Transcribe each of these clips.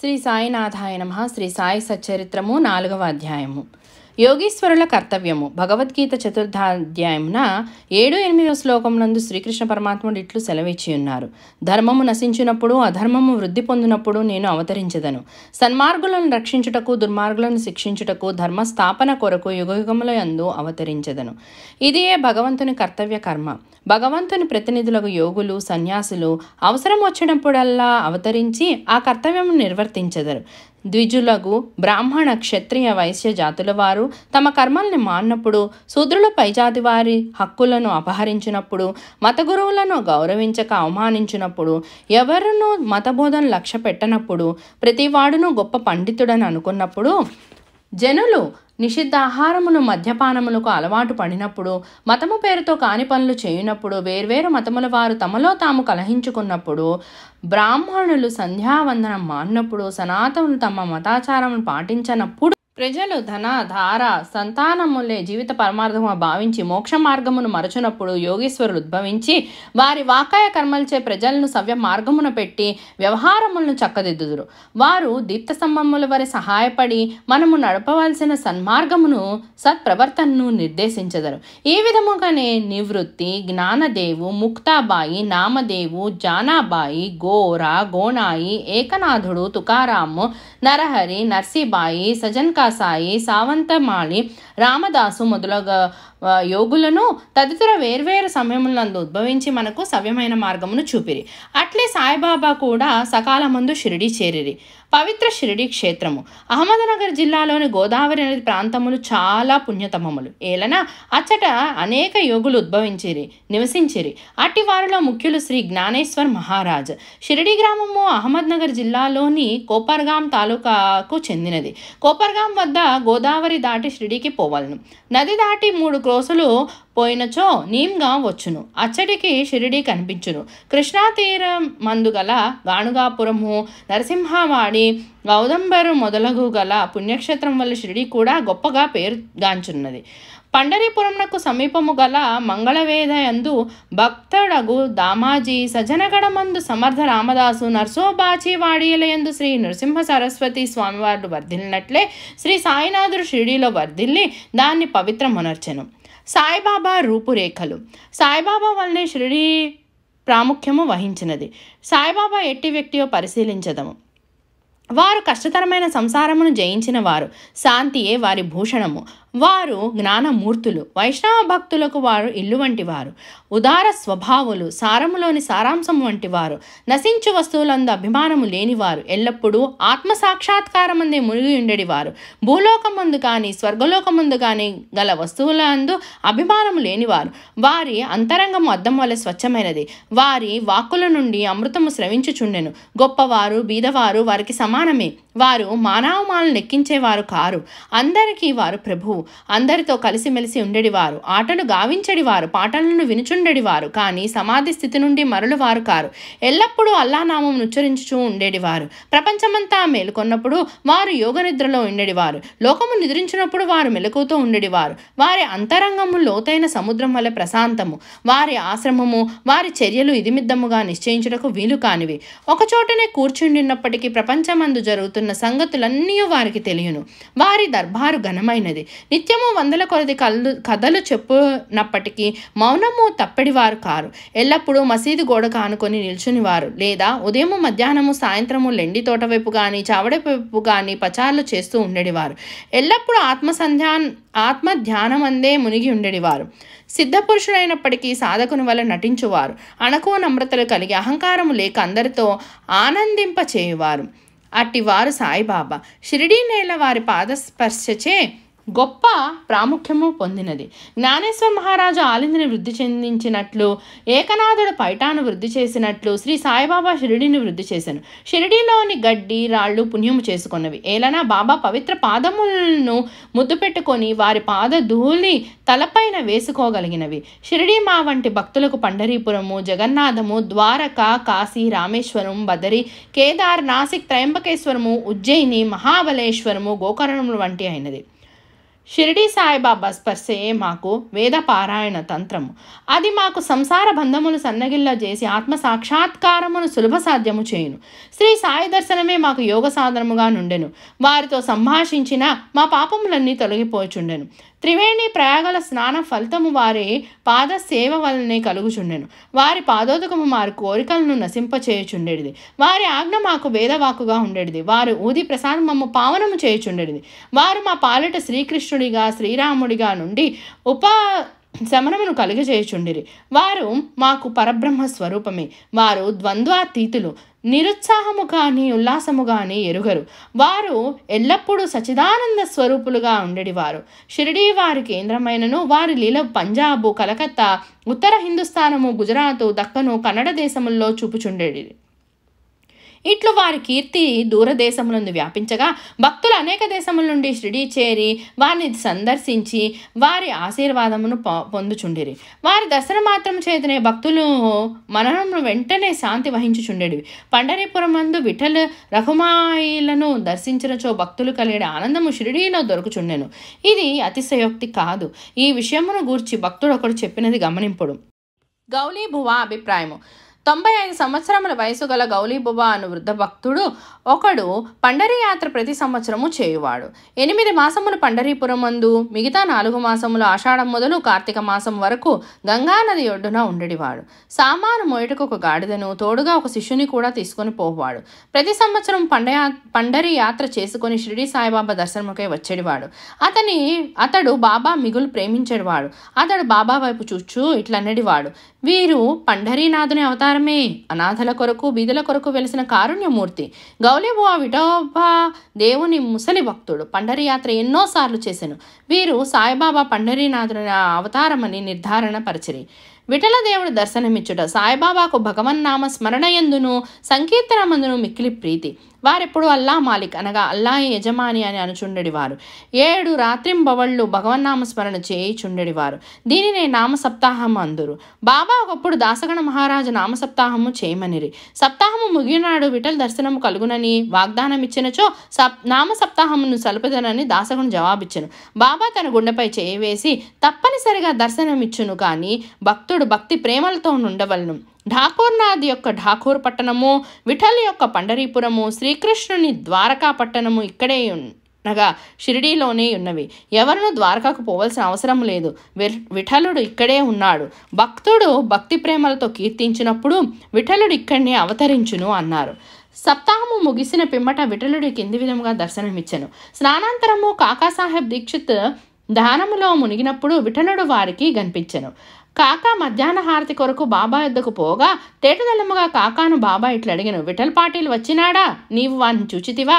శ్రీ సాయినాథాయ నమ శ్రీ సాయి సచరిత్రము నాలుగవ అధ్యాయము యోగీశ్వరుల కర్తవ్యము భగవద్గీత చతుర్థాధ్యాయమున ఏడు ఎనిమిదవ శ్లోకమునందు శ్రీకృష్ణ పరమాత్ముడు ఇట్లు సెలవిచ్చి ఉన్నారు ధర్మము నశించినప్పుడు అధర్మము వృద్ధి పొందినప్పుడు నేను అవతరించదను సన్మార్గులను రక్షించుటకు దుర్మార్గులను శిక్షించుటకు ధర్మ స్థాపన కొరకు యుగయుగముల యందు అవతరించదను ఇదియే భగవంతుని కర్తవ్య కర్మ భగవంతుని ప్రతినిధులకు యోగులు సన్యాసులు అవసరం వచ్చినప్పుడల్లా అవతరించి ఆ కర్తవ్యం నిర్వర్తించదరు ద్విజులకు బ్రాహ్మణ క్షత్రియ వైశ్య జాతుల వారు తమ కర్మల్ని మాన్నప్పుడు శూద్రుల పైజాతి వారి హక్కులను అపహరించినప్పుడు మత గురువులను గౌరవించక అవమానించినప్పుడు ఎవరునూ మతబోధన లక్ష్య పెట్టనప్పుడు ప్రతివాడును గొప్ప పండితుడని అనుకున్నప్పుడు జనులు నిషిద్ధాహారమును మద్యపానములకు అలవాటు పడినప్పుడు మతము పేరుతో కాని పనులు చేయనప్పుడు వేర్వేరు మతముల వారు తమలో తాము కలహించుకున్నప్పుడు బ్రాహ్మణులు సంధ్యావందనం మాన్నప్పుడు సనాతములు తమ మతాచారమును పాటించనప్పుడు ప్రజలు ధన ధార సంతానములే జీవిత పరమార్థము భావించి మోక్ష మార్గమును మరచునప్పుడు యోగేశ్వరులు ఉద్భవించి వారి వాకాయ కర్మలచే ప్రజలను సవ్య మార్గమున పెట్టి వ్యవహారములను చక్కదిద్దుదురు వారు దీప్త స్తంభముల వారి సహాయపడి మనము నడపవలసిన సన్మార్గమును సత్ప్రవర్తనను నిర్దేశించదరు ఈ విధముగానే నివృత్తి జ్ఞానదేవు ముక్తాబాయి నామదేవు జానాబాయి గోరా గోనాయి ఏకనాథుడు తుకారాము నరహరి నర్సీబాయి సజన్కా రుద్రసాయి సావంతమాళి రామదాసు మొదలగ యోగులను తదితర వేర్వేరు సమయములందు ఉద్భవించి మనకు సవ్యమైన మార్గమును చూపిరి అట్లే సాయిబాబా కూడా సకాలమందు షిరిడి చేరిరి పవిత్ర షిరిడి క్షేత్రము అహ్మద్నగర్ జిల్లాలోని గోదావరి నది ప్రాంతములు చాలా పుణ్యతమములు ఏలన అచ్చట అనేక యోగులు ఉద్భవించిరి నివసించిరి అట్టి వారిలో ముఖ్యులు శ్రీ జ్ఞానేశ్వర్ మహారాజ్ షిరిడి గ్రామము అహ్మద్నగర్ జిల్లాలోని కోపర్గాం తాలూకాకు చెందినది కోపర్గాం వద్ద గోదావరి దాటి షిరిడికి పోవలను నది దాటి మూడు క్రోసులు పోయినచో నీమ్గా వచ్చును అచ్చడికి షిరిడి కనిపించును కృష్ణా తీరం మందు గల గాణుగాపురము నరసింహవాడి గౌదంబరు మొదలగు గల పుణ్యక్షేత్రం వల్ల షిరిడి కూడా గొప్పగా పేరు గాంచున్నది పండరీపురంనకు సమీపము గల ఎందు భక్తడగు దామాజీ సజనగడ మందు సమర్థ రామదాసు నర్సోబాచి వాడియలయందు శ్రీ నృసింహ సరస్వతి స్వామివారు వర్ధిల్లినట్లే శ్రీ సాయినాథుడు షిరిడిలో వర్ధిల్లి దాన్ని పవిత్ర మునర్చను సాయిబాబా రూపురేఖలు సాయిబాబా వల్లనే షిరిడి ప్రాముఖ్యము వహించినది సాయిబాబా ఎట్టి వ్యక్తియో పరిశీలించదము వారు కష్టతరమైన సంసారమును జయించిన వారు శాంతియే వారి భూషణము వారు జ్ఞానమూర్తులు వైష్ణవ భక్తులకు వారు ఇల్లు వంటి వారు ఉదార స్వభావులు సారములోని సారాంశం వంటి వారు నశించు వస్తువులందు అభిమానము లేనివారు ఎల్లప్పుడూ ఆత్మ సాక్షాత్కారమందే మునిగి ఉండేవారు ముందు కానీ ముందు కానీ గల వస్తువులందు అభిమానము లేనివారు వారి అంతరంగము అద్దం వల్ల స్వచ్ఛమైనది వారి వాక్కుల నుండి అమృతము స్రవించుచుండెను గొప్పవారు బీదవారు వారికి సమానమే వారు మానవమాలను లెక్కించేవారు కారు అందరికీ వారు ప్రభువు అందరితో కలిసిమెలిసి ఉండేడివారు ఆటలు గావించడివారు పాటలను వినుచుండెడివారు కానీ సమాధి స్థితి నుండి మరలువారు కారు ఎల్లప్పుడూ అల్లానామం ఉచ్చరించుచూ ఉండేడివారు ప్రపంచమంతా మేలుకొన్నప్పుడు వారు యోగ నిద్రలో ఉండేడివారు లోకము నిద్రించినప్పుడు వారు మెలకుతూ ఉండేడివారు వారి అంతరంగము లోతైన సముద్రం వల్ల ప్రశాంతము వారి ఆశ్రమము వారి చర్యలు ఇదిమిద్దముగా నిశ్చయించుటకు వీలు కానివి ఒకచోటనే కూర్చుండినప్పటికీ ప్రపంచమందు జరుగుతున్న సంగతులన్నీ వారికి తెలియను వారి దర్బారు ఘనమైనది నిత్యము వందల కొలది కళ్ళు కథలు చెప్పునప్పటికీ మౌనము తప్పెడివారు కారు ఎల్లప్పుడూ మసీదు గోడ కానుకొని నిల్చునివారు లేదా ఉదయము మధ్యాహ్నము సాయంత్రము లెండి తోట వైపు కానీ చావడ వైపు కానీ పచారులు చేస్తూ ఉండేవారు ఎల్లప్పుడూ ఆత్మసంధ్యా ఆత్మ ధ్యానమందే మునిగి ఉండేవారు సిద్ధపురుషుడైనప్పటికీ సాధకుని వల్ల నటించువారు అణకు నమ్రతలు కలిగి అహంకారము లేక అందరితో ఆనందింపచేయువారు అట్టి వారు సాయిబాబా షిరిడీ నేల వారి పాదస్పర్శచే గొప్ప ప్రాముఖ్యము పొందినది జ్ఞానేశ్వర మహారాజు ఆలిందిని వృద్ధి చెందించినట్లు ఏకనాథుడు పైటాను వృద్ధి చేసినట్లు శ్రీ సాయిబాబా షిరిడిని వృద్ధి చేశాను షిరిడిలోని గడ్డి రాళ్ళు పుణ్యము చేసుకున్నవి ఏలనా బాబా పవిత్ర పాదములను ముద్దు పెట్టుకొని వారి పాద ధూళి తలపైన వేసుకోగలిగినవి షిరిడి మా వంటి భక్తులకు పండరీపురము జగన్నాథము ద్వారక కాశీ రామేశ్వరం బదరి కేదార్ నాసిక్ త్రయంబకేశ్వరము ఉజ్జయిని మహాబలేశ్వరము గోకర్ణములు వంటి అయినది షిరిడి సాయిబాబా స్పర్శయే మాకు వేద పారాయణ తంత్రము అది మాకు సంసార బంధములు సన్నగిల్ల చేసి ఆత్మ సాక్షాత్కారమును సులభ సాధ్యము చేయును శ్రీ సాయి దర్శనమే మాకు యోగ సాధనముగా నుండెను వారితో సంభాషించిన మా పాపములన్నీ తొలగిపోచుండెను త్రివేణి ప్రయాగల స్నాన ఫలితము వారి పాద సేవ వలనే కలుగుచుండెను వారి పాదోదకము వారి కోరికలను నశింపచేయుచుండేది వారి ఆజ్ఞ మాకు వేదవాకుగా ఉండేది వారు ఊది ప్రసాదం మమ్మ పావనము చేయుచుండేది వారు మా పాలిట శ్రీకృష్ణుడిగా శ్రీరాముడిగా నుండి ఉప శమనమును కలుగజేయుచుండిరి వారు మాకు పరబ్రహ్మ స్వరూపమే వారు ద్వంద్వాతీతులు నిరుత్సాహము కానీ ఉల్లాసము కానీ ఎరుగరు వారు ఎల్లప్పుడూ సచిదానంద స్వరూపులుగా ఉండేవారు షిరిడీ వారి కేంద్రమైనను వారి లీల పంజాబు కలకత్తా ఉత్తర హిందుస్థానము గుజరాతు దక్కను కన్నడ దేశముల్లో చూపుచుండేది ఇట్లు వారి కీర్తి దూరదేశములందు వ్యాపించగా భక్తులు అనేక దేశముల నుండి షిరిడి చేరి వారిని సందర్శించి వారి ఆశీర్వాదమును పొందుచుండేరి వారి దర్శనం మాత్రం చేతనే భక్తులు మననమును వెంటనే శాంతి వహించుచుండేవి మందు విఠల రఘుమాయిలను దర్శించినచో భక్తులు కలిగిన ఆనందము షిరిడీలో దొరుకుచుండెను ఇది అతిశయోక్తి కాదు ఈ విషయమును గూర్చి భక్తుడు ఒకడు చెప్పినది గమనింపుడు గౌలీ భువా అభిప్రాయము తొంభై ఐదు సంవత్సరముల వయసు గల గౌలీబుబా అను వృద్ధ భక్తుడు ఒకడు పండరీ యాత్ర ప్రతి సంవత్సరము చేయువాడు ఎనిమిది మాసములు పండరీపురం మందు మిగతా నాలుగు మాసములు ఆషాఢం మొదలు కార్తీక మాసం వరకు గంగానది ఒడ్డున ఉండేవాడు సామాను మొయటకు ఒక గాడిదను తోడుగా ఒక శిష్యుని కూడా తీసుకొని పోవాడు ప్రతి సంవత్సరం పండయా పండరీ యాత్ర చేసుకొని షిరిడి సాయిబాబా దర్శనముకై వచ్చేడివాడు అతని అతడు బాబా మిగులు ప్రేమించేవాడు అతడు బాబా వైపు చూచూ ఇట్లన్నడివాడు వీరు పండరీనాథుని అవతారం అవసరమే అనాథల కొరకు బీదల కొరకు వెలిసిన కారుణ్యమూర్తి గౌలిబువా విఠోబా దేవుని ముసలి భక్తుడు పండరి యాత్ర ఎన్నోసార్లు చేశాను వీరు సాయిబాబా పండరీనాథుని అవతారమని నిర్ధారణ పరిచిరి దేవుడు దర్శనమిచ్చుట సాయిబాబాకు భగవన్నామ స్మరణయందును సంకీర్తనమందును మిక్కిలి ప్రీతి వారెప్పుడు అల్లా మాలిక్ అనగా అల్లా యజమాని అని వారు ఏడు రాత్రింబవళ్ళు భగవన్నామస్మరణ వారు దీనినే నామ సప్తాహం అందురు బాబా ఒకప్పుడు దాసగణ మహారాజు నామ సప్తాహము చేయమనిరి సప్తాహము ముగినాడు విఠల్ దర్శనము కలుగునని వాగ్దానం ఇచ్చినచో సప్ నామ సప్తాహమును సలుపుదనని దాసగుణ జవాబిచ్చను బాబా తన గుండెపై చేయి వేసి తప్పనిసరిగా దర్శనమిచ్చును కానీ భక్తుడు భక్తి ప్రేమలతో నుండవలను ఠాకూర్నాథ్ యొక్క ఠాకూర్ పట్టణము విఠల్ యొక్క పండరీపురము శ్రీకృష్ణుని ద్వారకా పట్టణము ఇక్కడే అనగా షిరిడీలోనే ఉన్నవి ఎవరినూ ద్వారకకు పోవలసిన అవసరం లేదు విఠలుడు ఇక్కడే ఉన్నాడు భక్తుడు భక్తి ప్రేమలతో కీర్తించినప్పుడు విఠలుడు ఇక్కడనే అవతరించును అన్నారు సప్తాహము ముగిసిన పిమ్మట విఠలుడు కింది విధముగా దర్శనమిచ్చను స్నానాంతరము కాకాసాహెబ్ దీక్షిత్ దానములో మునిగినప్పుడు విఠలుడు వారికి కనిపించను కాకా మధ్యాహ్న హారతి కొరకు బాబా ఎద్దకు పోగా తేటదల్లముగా కాకాను బాబా ఇట్లా అడిగిన విఠల్ పాటిల్ వచ్చినాడా నీవు వాని చూచితివా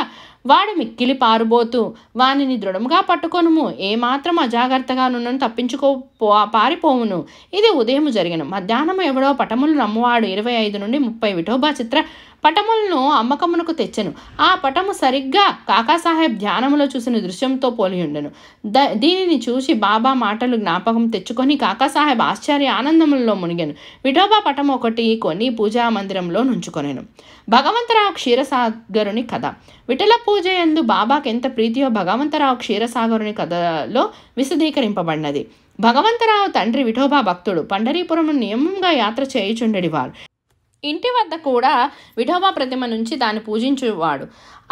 వాడు మిక్కిలి పారుబోతూ వానిని దృఢముగా పట్టుకొనుము ఏమాత్రం అజాగ్రత్తగానున్నను తప్పించుకో పారిపోవును ఇది ఉదయం జరిగిన మధ్యాహ్నం ఎవడో పటములు నమ్మువాడు ఇరవై ఐదు నుండి ముప్పై విఠోబా చిత్ర పటములను అమ్మకమునకు తెచ్చెను ఆ పటము సరిగ్గా కాకాసాహెబ్ ధ్యానములో చూసిన దృశ్యంతో పోలియుండెను ద దీనిని చూసి బాబా మాటలు జ్ఞాపకం తెచ్చుకొని కాకాసాహెబ్ ఆశ్చర్య ఆనందములలో మునిగాను విఠోబా పటం ఒకటి కొని పూజా మందిరంలో నుంచుకొనేను భగవంతరావు క్షీరసాగరుని కథ విఠల పూజ ఎందు ఎంత ప్రీతియో భగవంతరావు క్షీరసాగరుని కథలో విశదీకరింపబడినది భగవంతరావు తండ్రి విఠోబా భక్తుడు పండరీపురం నియమంగా యాత్ర వారు ఇంటి వద్ద కూడా విఠోబా ప్రతిమ నుంచి దాన్ని పూజించేవాడు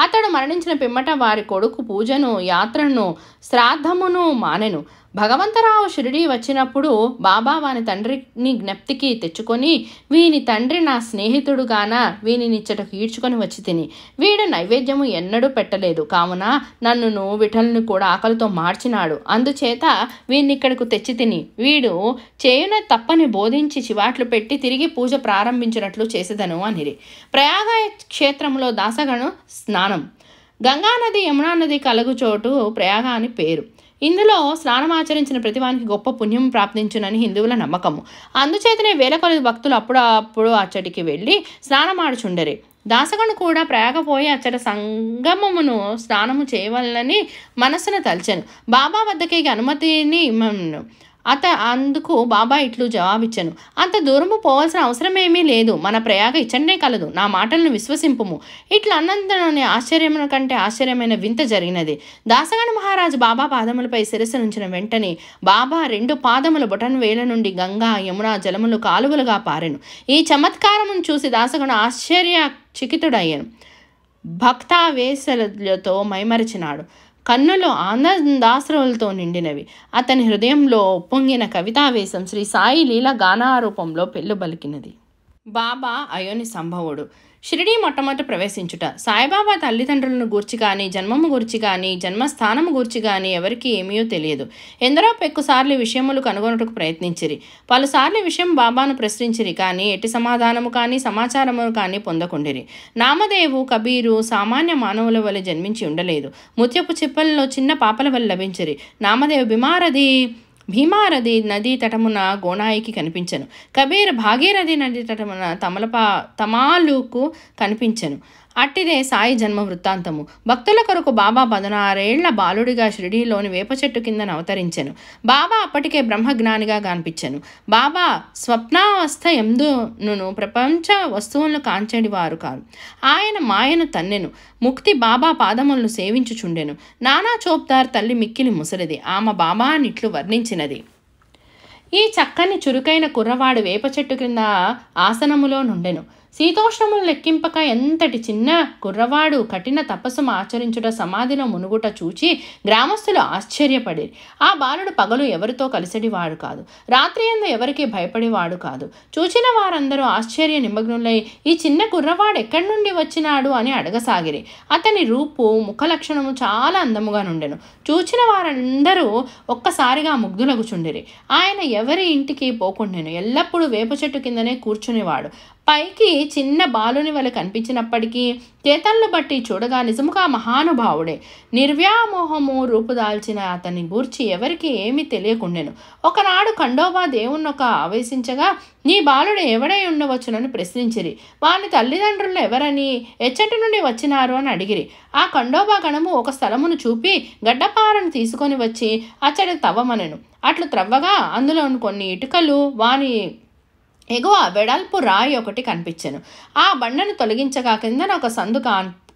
అతడు మరణించిన పిమ్మట వారి కొడుకు పూజను యాత్రను శ్రాద్ధమును మానెను భగవంతరావు షిరిడి వచ్చినప్పుడు బాబా వాని తండ్రిని జ్ఞప్తికి తెచ్చుకొని వీని తండ్రి నా స్నేహితుడుగాన వీనినిచ్చటకు ఈడ్చుకొని వచ్చి తిని వీడు నైవేద్యము ఎన్నడూ పెట్టలేదు కావున నన్నును విఠల్ని కూడా ఆకలితో మార్చినాడు అందుచేత వీనిక్కడకు తెచ్చి తిని వీడు చేయున తప్పని బోధించి చివాట్లు పెట్టి తిరిగి పూజ ప్రారంభించినట్లు చేసేదను అనిరి ప్రయాగ క్షేత్రంలో దాసగను స్నానం గంగానది యమునా నది కలుగు చోటు ప్రయాగ అని పేరు ఇందులో స్నానం ఆచరించిన ప్రతివానికి గొప్ప పుణ్యం ప్రాప్తించునని హిందువుల నమ్మకము అందుచేతనే వేల కొలది భక్తులు అప్పుడప్పుడు అచ్చటికి వెళ్ళి స్నానం ఆడుచుండరే దాసగను కూడా ప్రయాగపోయి అచ్చట సంగమమును స్నానము చేయవలనని మనస్సును తలచను బాబా వద్దకి అనుమతిని ఇమ్మను అత అందుకు బాబా ఇట్లు జవాబిచ్చాను అంత దూరము పోవాల్సిన అవసరమేమీ లేదు మన ప్రయాగ ఇచ్చండే కలదు నా మాటలను విశ్వసింపుము ఇట్లా అన్నంతలోని ఆశ్చర్యముల కంటే ఆశ్చర్యమైన వింత జరిగినది దాసగణ మహారాజు బాబా పాదములపై శిరస్సు నుంచిన వెంటనే బాబా రెండు పాదముల బొటన్ వేల నుండి గంగా యమున జలములు కాలువలుగా పారెను ఈ చమత్కారమును చూసి దాసగణ ఆశ్చర్య చికితుడయ్యాను భక్తావేశలతో మైమరిచినాడు కన్నులు ఆనందాశ్రములతో నిండినవి అతని హృదయంలో ఉప్పొంగిన కవితావేశం శ్రీ సాయి లీల గానారూపంలో బలికినది బాబా అయోని సంభవుడు షిరిడి మొట్టమొదట ప్రవేశించుట సాయిబాబా తల్లిదండ్రులను గూర్చి కానీ జన్మము గూర్చి కానీ జన్మస్థానము గూర్చి కానీ ఎవరికీ ఏమీయో తెలియదు ఎందరో పెక్కుసార్లు విషయములు కనుగొనటకు ప్రయత్నించిరి పలుసార్లు విషయం బాబాను ప్రశ్నించిరి కానీ ఎట్టి సమాధానము కానీ సమాచారము కానీ పొందకుండిరి నామదేవు కబీరు సామాన్య మానవుల వల్ల జన్మించి ఉండలేదు ముత్యపు చిప్పలలో చిన్న పాపల వల్ల లభించిరి నామదేవు బిమారది భీమానది నదీ తటమున గోనాయికి కనిపించను కబీర్ భాగీరథి నదీ తటమున తమలపా తమాలుకు కనిపించను అట్టిదే సాయి జన్మ వృత్తాంతము భక్తుల కొరకు బాబా పదనారేళ్ల బాలుడిగా షిరిడీలోని వేప చెట్టు కిందన అవతరించెను బాబా అప్పటికే బ్రహ్మజ్ఞానిగా కనిపించెను బాబా స్వప్నావస్థ ఎందును ప్రపంచ వస్తువులను కాంచడి వారు కాదు ఆయన మాయను తన్నెను ముక్తి బాబా పాదములను సేవించుచుండెను నానా చోప్దార్ తల్లి మిక్కిలి ముసలిది ఆమె బాబా నిట్లు వర్ణించినది ఈ చక్కని చురుకైన కుర్రవాడు వేప చెట్టు క్రింద ఆసనములో నుండెను శీతోష్ణములు లెక్కింపక ఎంతటి చిన్న కుర్రవాడు కఠిన తపస్సు ఆచరించుట సమాధిలో మునుగుట చూచి గ్రామస్తులు ఆశ్చర్యపడి ఆ బాలుడు పగలు ఎవరితో కలిసడివాడు కాదు రాత్రి ఎందు ఎవరికి భయపడేవాడు కాదు చూచిన వారందరూ ఆశ్చర్య నిమగ్నులై ఈ చిన్న కుర్రవాడు ఎక్కడి నుండి వచ్చినాడు అని అడగసాగిరి అతని రూపు ముఖ లక్షణము చాలా అందముగా నుండెను చూచిన వారందరూ ఒక్కసారిగా ముగ్ధులగుచుండిరి ఆయన ఎవరి ఇంటికి పోకుండెను ఎల్లప్పుడూ వేప చెట్టు కిందనే కూర్చునేవాడు పైకి చిన్న బాలుని వలె కనిపించినప్పటికీ చేతలను బట్టి చూడగా నిజముగా మహానుభావుడే నిర్వ్యామోహము రూపుదాల్చిన అతని గూర్చి ఎవరికి ఏమీ తెలియకుండెను ఒకనాడు ఖండోబా దేవుణ్ణొక ఆవేశించగా నీ బాలుడు ఎవడై ఉండవచ్చునని ప్రశ్నించిరి వాని తల్లిదండ్రులు ఎవరని ఎచ్చటి నుండి వచ్చినారు అని అడిగిరి ఆ ఖండోబా గణము ఒక స్థలమును చూపి గడ్డపారను తీసుకొని వచ్చి అచ్చడి తవ్వమనెను అట్లు త్రవ్వగా అందులో కొన్ని ఇటుకలు వాని ఎగువ వెడల్పు రాయి ఒకటి కనిపించను ఆ బండను తొలగించగా కిందన ఒక సందు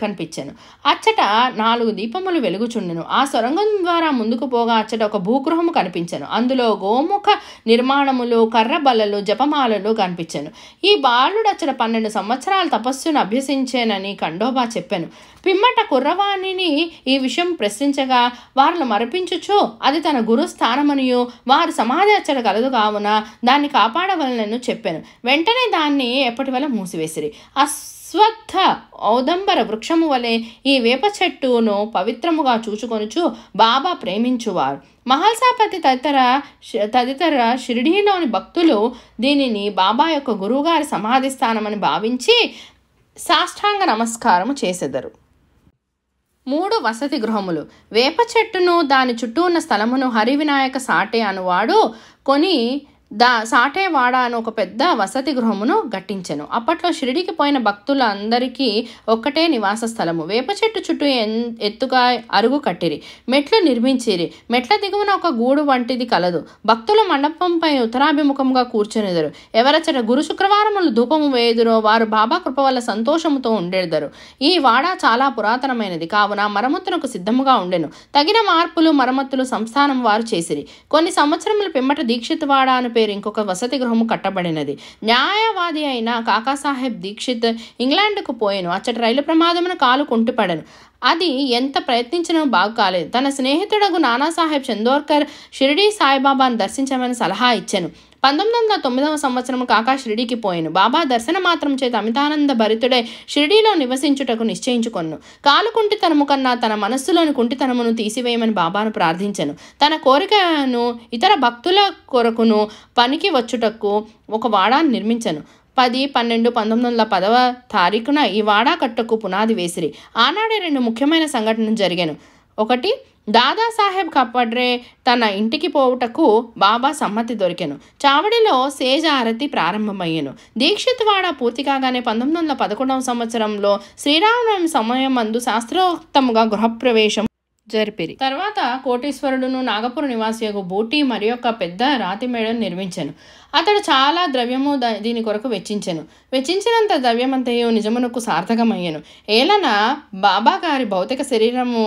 కనిపించాను అచ్చట నాలుగు దీపములు వెలుగుచుండెను ఆ సొరంగం ద్వారా ముందుకు పోగా అచ్చట ఒక భూగృహము కనిపించాను అందులో గోముఖ నిర్మాణములు కర్ర బలలు జపమాలలు కనిపించాను ఈ బాలుడు అచ్చట పన్నెండు సంవత్సరాల తపస్సును అభ్యసించానని కండోబా చెప్పాను పిమ్మట కుర్రవాణిని ఈ విషయం ప్రశ్నించగా వారిని మరపించుచు అది తన గురు స్థానమనియు వారు సమాధి అచ్చట కలదు కావున దాన్ని కాపాడవలనను చెప్పాను వెంటనే దాన్ని ఎప్పటి వల్ల మూసివేసిరి అస్ స్వత్థ ఔదంబర వృక్షము వలె ఈ వేప చెట్టును పవిత్రముగా చూచుకొనుచు బాబా ప్రేమించువారు మహల్సాపతి తదితర తదితర షిరిడీలోని భక్తులు దీనిని బాబా యొక్క గురువుగారి సమాధి స్థానమని భావించి సాష్టాంగ నమస్కారము చేసెదరు మూడు వసతి గృహములు వేప చెట్టును దాని చుట్టూ ఉన్న స్థలమును హరివినాయక సాటే అనువాడు కొని దా సాటేవాడ అని ఒక పెద్ద వసతి గృహమును గట్టించెను అప్పట్లో షిరిడికి పోయిన భక్తుల అందరికీ ఒక్కటే నివాస స్థలము వేప చెట్టు చుట్టూ ఎత్తుగా అరుగు కట్టిరి మెట్లు నిర్మించిరి మెట్ల దిగువన ఒక గూడు వంటిది కలదు భక్తులు మండపంపై ఉత్తరాభిముఖంగా కూర్చునిదరు ఎవరచట గురు శుక్రవారములు ధూపము వేయుదురో వారు బాబా కృప వల్ల సంతోషముతో ఉండేదరు ఈ వాడ చాలా పురాతనమైనది కావున మరమ్మతునకు సిద్ధముగా ఉండెను తగిన మార్పులు మరమ్మతులు సంస్థానం వారు చేసిరి కొన్ని సంవత్సరముల పిమ్మట వాడ అని పేరు ఇంకొక వసతి గృహము కట్టబడినది న్యాయవాది అయిన కాకాసాహెబ్ దీక్షిత్ ఇంగ్లాండ్కు పోయాను అచ్చటి రైలు ప్రమాదమున కాలు కుంటుపడను అది ఎంత ప్రయత్నించినా బాగు కాలేదు తన స్నేహితుడకు నానాసాహెబ్ చందోర్కర్ షిరిడీ సాయిబాబాను దర్శించమని సలహా ఇచ్చాను పంతొమ్మిది వందల తొమ్మిదవ సంవత్సరం కాక షిరిడీకి పోయాను బాబా దర్శన మాత్రం చేత అమితానంద భరితుడే షిరిడీలో నివసించుటకు నిశ్చయించుకొన్ను కాలు కుంటితనము కన్నా తన మనస్సులోని కుంటితనమును తీసివేయమని బాబాను ప్రార్థించను తన కోరికను ఇతర భక్తుల కొరకును పనికి వచ్చుటకు ఒక వాడాన్ని నిర్మించను పది పన్నెండు పంతొమ్మిది వందల పదవ తారీఖున ఈ కట్టకు పునాది వేసిరి ఆనాడే రెండు ముఖ్యమైన సంఘటనలు జరిగాను ఒకటి దాదాసాహెబ్ కప్పడ్రే తన ఇంటికి పోవుటకు బాబా సమ్మతి దొరికెను చావడిలో సేజ ఆరతి ప్రారంభమయ్యను దీక్షిత్వాడ పూర్తి కాగానే పంతొమ్మిది వందల పదకొండవ సంవత్సరంలో శ్రీరామనవమి సమయం మందు శాస్త్రోక్తముగా గృహప్రవేశం జరిపిరి తర్వాత కోటీశ్వరుడును నాగపుర నివాసి యొక్క బూటి మరి యొక్క పెద్ద రాతి మేడను నిర్మించాను అతడు చాలా ద్రవ్యము దీని కొరకు వెచ్చించెను వెచ్చించినంత ద్రవ్యమంతయో నిజమునకు సార్థకమయ్యను ఏలన బాబా గారి భౌతిక శరీరము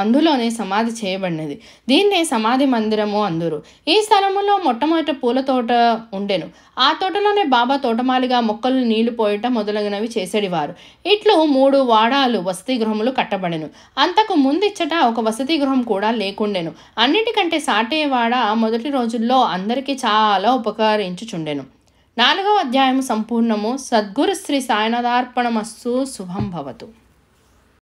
అందులోనే సమాధి చేయబడినది దీన్నే సమాధి మందిరము అందురు ఈ స్థలములో మొట్టమొదట పూల తోట ఉండెను ఆ తోటలోనే బాబా తోటమాలిగా మొక్కలు నీళ్లు పోయటం మొదలగునవి చేసేడివారు ఇట్లు మూడు వాడాలు వసతి గృహములు కట్టబడెను అంతకు ముందిచ్చట ఒక వసతి గృహం కూడా లేకుండెను అన్నిటికంటే సాటేవాడ మొదటి రోజుల్లో అందరికీ చాలా ఉపకరించుచుండెను నాలుగవ అధ్యాయం సంపూర్ణము సద్గురు శ్రీ సాయనదార్పణమస్సు శుభం భవతు